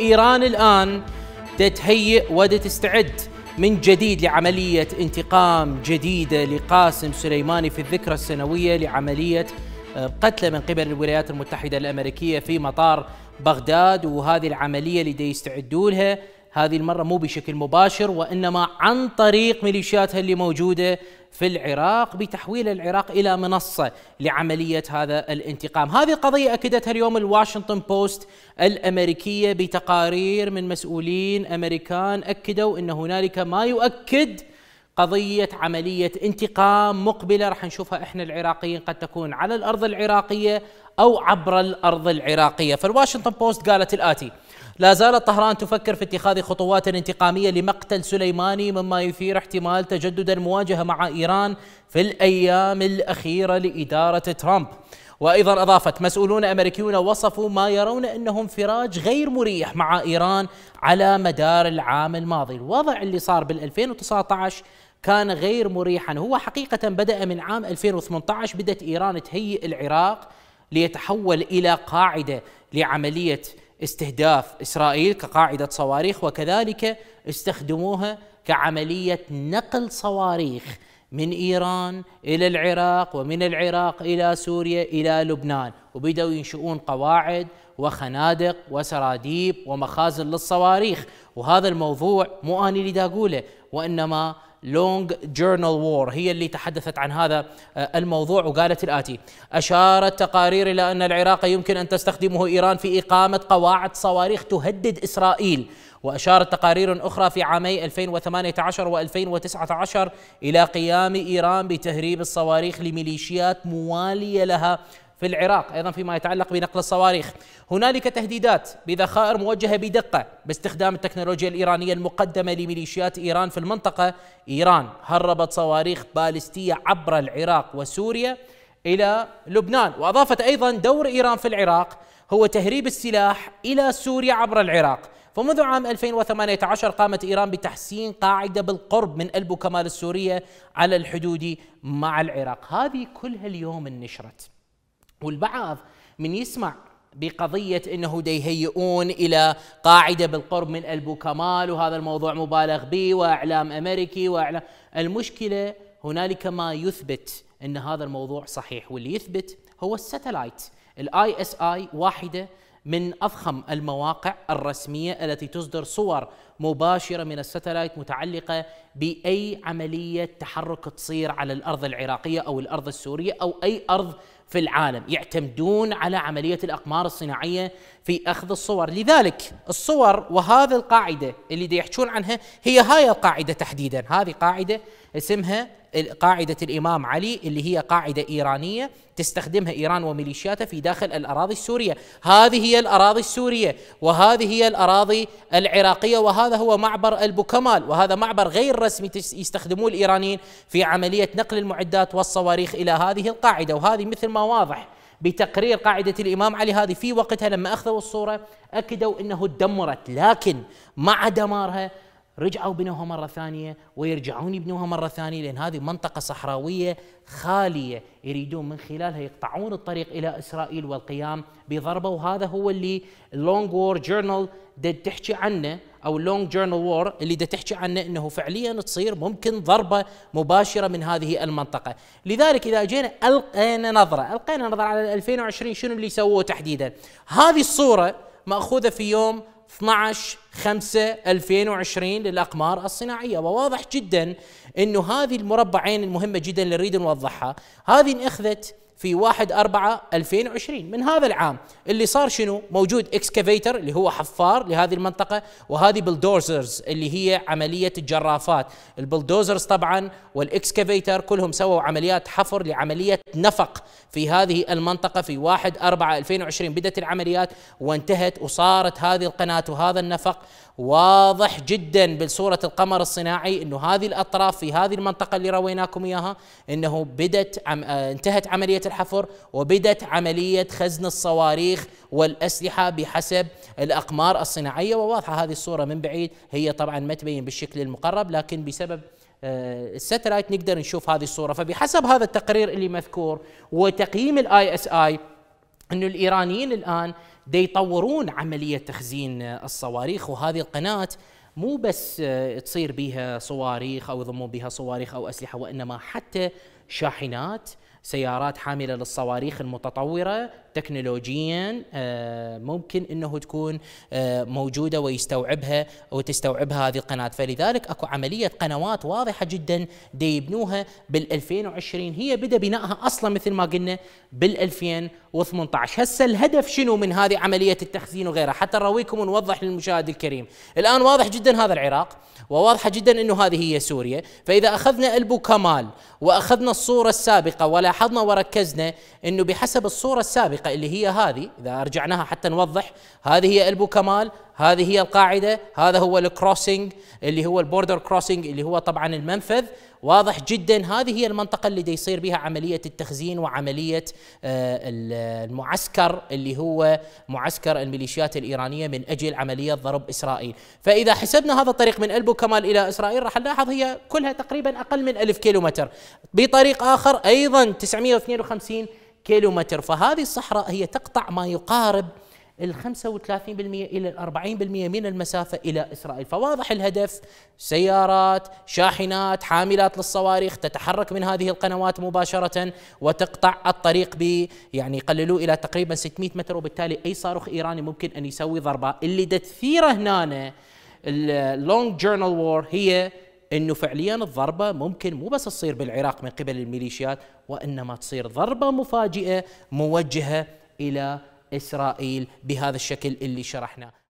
إيران الآن تتهيئ وتستعد من جديد لعملية انتقام جديدة لقاسم سليماني في الذكرى السنوية لعملية آه، قتله من قبل الولايات المتحدة الأمريكية في مطار بغداد وهذه العملية اللي يستعدوا لها هذه المرة مو بشكل مباشر وإنما عن طريق ميليشياتها اللي موجودة في العراق بتحويل العراق إلى منصة لعملية هذا الانتقام هذه القضية أكدتها اليوم الواشنطن بوست الأمريكية بتقارير من مسؤولين أمريكان أكدوا أن هنالك ما يؤكد قضية عملية انتقام مقبلة راح نشوفها احنا العراقيين قد تكون على الأرض العراقية أو عبر الأرض العراقية فالواشنطن بوست قالت الآتي لا زالت طهران تفكر في اتخاذ خطوات انتقامية لمقتل سليماني مما يثير احتمال تجدد المواجهة مع إيران في الأيام الأخيرة لإدارة ترامب وأيضا أضافت مسؤولون أمريكيون وصفوا ما يرون أنه انفراج غير مريح مع إيران على مدار العام الماضي الوضع اللي صار بال2019 كان غير مريحا هو حقيقة بدأ من عام 2018 بدأت إيران تهيئ العراق ليتحول إلى قاعدة لعملية استهداف إسرائيل كقاعدة صواريخ وكذلك استخدموها كعملية نقل صواريخ من ايران الى العراق ومن العراق الى سوريا الى لبنان وبداوا ينشؤون قواعد وخنادق وسراديب ومخازن للصواريخ وهذا الموضوع مو انا اللي دا اقوله وانما لونج جورنال وور هي اللي تحدثت عن هذا آه، الموضوع وقالت الآتي أشارت تقارير إلى أن العراق يمكن أن تستخدمه إيران في إقامة قواعد صواريخ تهدد إسرائيل وأشارت تقارير أخرى في عامي 2018 و2019 إلى قيام إيران بتهريب الصواريخ لميليشيات موالية لها في العراق ايضا فيما يتعلق بنقل الصواريخ هنالك تهديدات بذخائر موجهه بدقه باستخدام التكنولوجيا الايرانيه المقدمه لميليشيات ايران في المنطقه ايران هربت صواريخ باليستيه عبر العراق وسوريا الى لبنان واضافت ايضا دور ايران في العراق هو تهريب السلاح الى سوريا عبر العراق فمنذ عام 2018 قامت إيران بتحسين قاعدة بالقرب من ألبو كمال السورية على الحدود مع العراق هذه كلها اليوم نشرت والبعض من يسمع بقضية أنه يهيئون إلى قاعدة بالقرب من ألبو كمال وهذا الموضوع مبالغ به وإعلام أمريكي وإعلام المشكلة هنالك ما يثبت أن هذا الموضوع صحيح واللي يثبت هو الستلايت الاي اس اي واحدة من أضخم المواقع الرسمية التي تصدر صور مباشرة من الستلايت متعلقة بأي عملية تحرك تصير على الأرض العراقية أو الأرض السورية أو أي أرض في العالم يعتمدون على عملية الأقمار الصناعية في أخذ الصور لذلك الصور وهذه القاعدة اللي يحكون عنها هي هاي القاعدة تحديدا هذه قاعدة اسمها قاعدة الإمام علي اللي هي قاعدة إيرانية تستخدمها إيران وميليشياتها في داخل الأراضي السورية هذه هي الأراضي السورية وهذه هي الأراضي العراقية وهذا هو معبر البوكمال وهذا معبر غير رسمي يستخدموه الإيرانيين في عملية نقل المعدات والصواريخ إلى هذه القاعدة وهذه مثل ما واضح بتقرير قاعدة الإمام علي هذه في وقتها لما أخذوا الصورة أكدوا أنه دمرت لكن مع دمارها رجعوا بنوها مرة ثانية ويرجعون يبنوها مرة ثانية لأن هذه منطقة صحراوية خالية يريدون من خلالها يقطعون الطريق إلى إسرائيل والقيام بضربة وهذا هو اللي اللونج وور جورنال تحكي عنه أو اللونج جورنال وور اللي تحكي عنه أنه فعليا تصير ممكن ضربة مباشرة من هذه المنطقة لذلك إذا جينا ألقينا نظرة ألقينا نظرة على 2020 شنو اللي سووه تحديدا هذه الصورة مأخوذة في يوم 12 5 2020 للأقمار الصناعية وواضح جدا أنه هذه المربعين المهمة جدا اللي نريد نوضحها هذه أخذت في 1 4 2020 من هذا العام اللي صار شنو موجود اكسكافيتر اللي هو حفار لهذه المنطقه وهذه بلدوزرز اللي هي عمليه الجرافات البلدوزرز طبعا والاكسكافيتر كلهم سووا عمليات حفر لعمليه نفق في هذه المنطقه في 1 4 2020 بدات العمليات وانتهت وصارت هذه القناه وهذا النفق واضح جدا بصوره القمر الصناعي انه هذه الاطراف في هذه المنطقه اللي رويناكم اياها انه بدت عم آه، انتهت عمليه الحفر وبدت عملية خزن الصواريخ والأسلحة بحسب الأقمار الصناعية وواضحة هذه الصورة من بعيد هي طبعا ما تبين بالشكل المقرب لكن بسبب آه، الساتلايت نقدر نشوف هذه الصورة فبحسب هذا التقرير اللي مذكور وتقييم الاي اس اي انه الايرانيين الان دي يطورون عملية تخزين الصواريخ وهذه القناة مو بس آه، تصير بها صواريخ او يضمون بها صواريخ او اسلحة وانما حتى شاحنات سيارات حامله للصواريخ المتطوره تكنولوجيا آه، ممكن انه تكون آه، موجوده ويستوعبها وتستوعبها هذه القناه فلذلك اكو عمليه قنوات واضحه جدا يبنوها بال2020 هي بدا بنائها اصلا مثل ما قلنا بال2018 هسه الهدف شنو من هذه عمليه التخزين وغيرها حتى نرويكم ونوضح للمشاهد الكريم الان واضح جدا هذا العراق وواضحه جدا انه هذه هي سوريا فاذا اخذنا البو كمال واخذنا الصوره السابقه ولا لاحظنا وركزنا انه بحسب الصوره السابقه اللي هي هذه اذا رجعناها حتى نوضح هذه هي البو كمال هذه هي القاعده هذا هو الكروسنج اللي هو البوردر كروسنج اللي هو طبعا المنفذ واضح جدا هذه هي المنطقه اللي يصير بها عمليه التخزين وعمليه آه، المعسكر اللي هو معسكر الميليشيات الايرانيه من اجل عمليه ضرب اسرائيل فاذا حسبنا هذا الطريق من البو كمال الى اسرائيل راح نلاحظ هي كلها تقريبا اقل من ألف كيلومتر بطريق اخر ايضا 952 كيلومتر فهذه الصحراء هي تقطع ما يقارب ال 35% إلى ال 40% من المسافة إلى إسرائيل فواضح الهدف سيارات شاحنات حاملات للصواريخ تتحرك من هذه القنوات مباشرة وتقطع الطريق ب يعني يقللوه إلى تقريبا 600 متر وبالتالي أي صاروخ إيراني ممكن أن يسوي ضربة اللي تثيره هنا اللونج جورنال وور هي انه فعليا الضربه ممكن مو بس تصير بالعراق من قبل الميليشيات وانما تصير ضربه مفاجئه موجهه الى إسرائيل بهذا الشكل اللي شرحناه